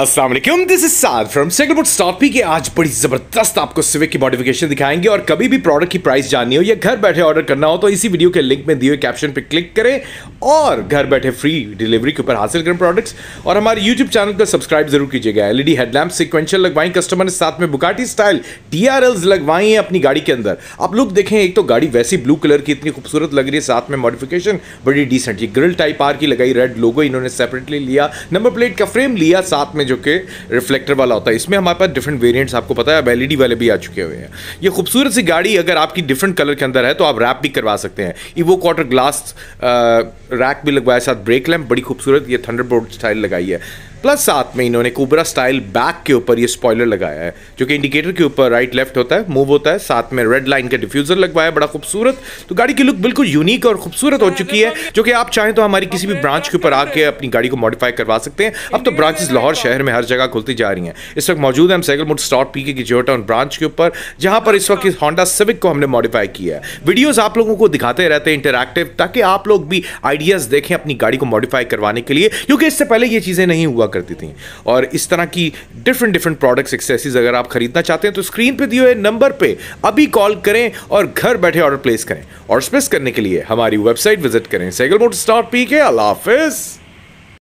Aslam this is Saad from second के आज बड़ी ज़बरदस्त आपको सिविक की मॉडिफिकेशन दिखाएंगे और कभी भी प्रोडक्ट की प्राइस जाननी हो या घर बैठे ऑर्डर करना हो तो इसी वीडियो के लिंक में दिए हुए कैप्शन पर क्लिक करें और घर बैठे फ्री डिलीवरी के ऊपर हासिल करें प्रोडक्ट्स और हमारे यूट्यूब चैनल को सब्सक्राइब जरूर कीजिएगा एलईडी हेडलैम्प सिक्वेंशियल लगवाई कस्टमर ने साथ में Bugatti style T R Ls लगवाई है अपनी गाड़ी के अंदर आप लोग देखें एक तो गाड़ी वैसी ब्लू कलर की इतनी खूबसूरत लग रही है साथ में मॉडिफिकेशन बड़ी डिसेंट ये ग्रिल टाइप आर की लगाई रेड लोगो इन्होंने सेपरेटली लिया नंबर प्लेट का फ्रेम लिया साथ में में जो कि रिफ्लेक्टर वाला होता है इसमें हमारे पास डिफरेंट वेरियंट्स आपको पता है अब एल वाले भी आ चुके हुए हैं ये खूबसूरत सी गाड़ी अगर आपकी डिफरेंट कलर के अंदर है तो आप रैप भी करवा सकते हैं इवो क्वार्टर ग्लास रैक भी लगवाया साथ ब्रेक लैम्प बड़ी खूबसूरत ये थंडर स्टाइल लगाई है प्लस साथ में इन्होंने कोबरा स्टाइल बैक के ऊपर ये स्पॉइलर लगाया है जो कि इंडिकेटर के ऊपर राइट लेफ्ट होता है मूव होता है साथ में रेड लाइन का डिफ्यूजर लगवाया है बड़ा खूबसूरत तो गाड़ी की लुक बिल्कुल यूनिक और खूबसूरत हो चुकी है जो कि आप चाहें तो हमारी किसी भी ब्रांच के ऊपर आके अपनी गाड़ी को मॉडिफाई करवा सकते हैं अब तो ब्रांचेस लाहौर शहर में हर जगह खुलती जा रही हैं इस वक्त मौजूद है हम सैगल मोड स्टॉट पी की जियो टाउन ब्रांच के ऊपर जहाँ पर इस वक्त इस होंडा सिविक को हमने मॉडिफाई किया है वीडियोज आप लोगों को दिखाते रहते हैं इंटरक्टिव ताकि आप लोग भी आइडियाज देखें अपनी गाड़ी को मॉडिफाई करवाने के लिए क्योंकि इससे पहले ये चीज़ें नहीं हुआ करती थी और इस तरह की डिफरेंट डिफरेंट प्रोडक्ट्स एक्सेसरीज अगर आप खरीदना चाहते हैं तो स्क्रीन पर दिए हुए नंबर पर अभी कॉल करें और घर बैठे ऑर्डर प्लेस करें और स्पेस करने के लिए हमारी वेबसाइट विजिट करें सेगल मोटर स्टॉप पी के अल्लाह हाफिज़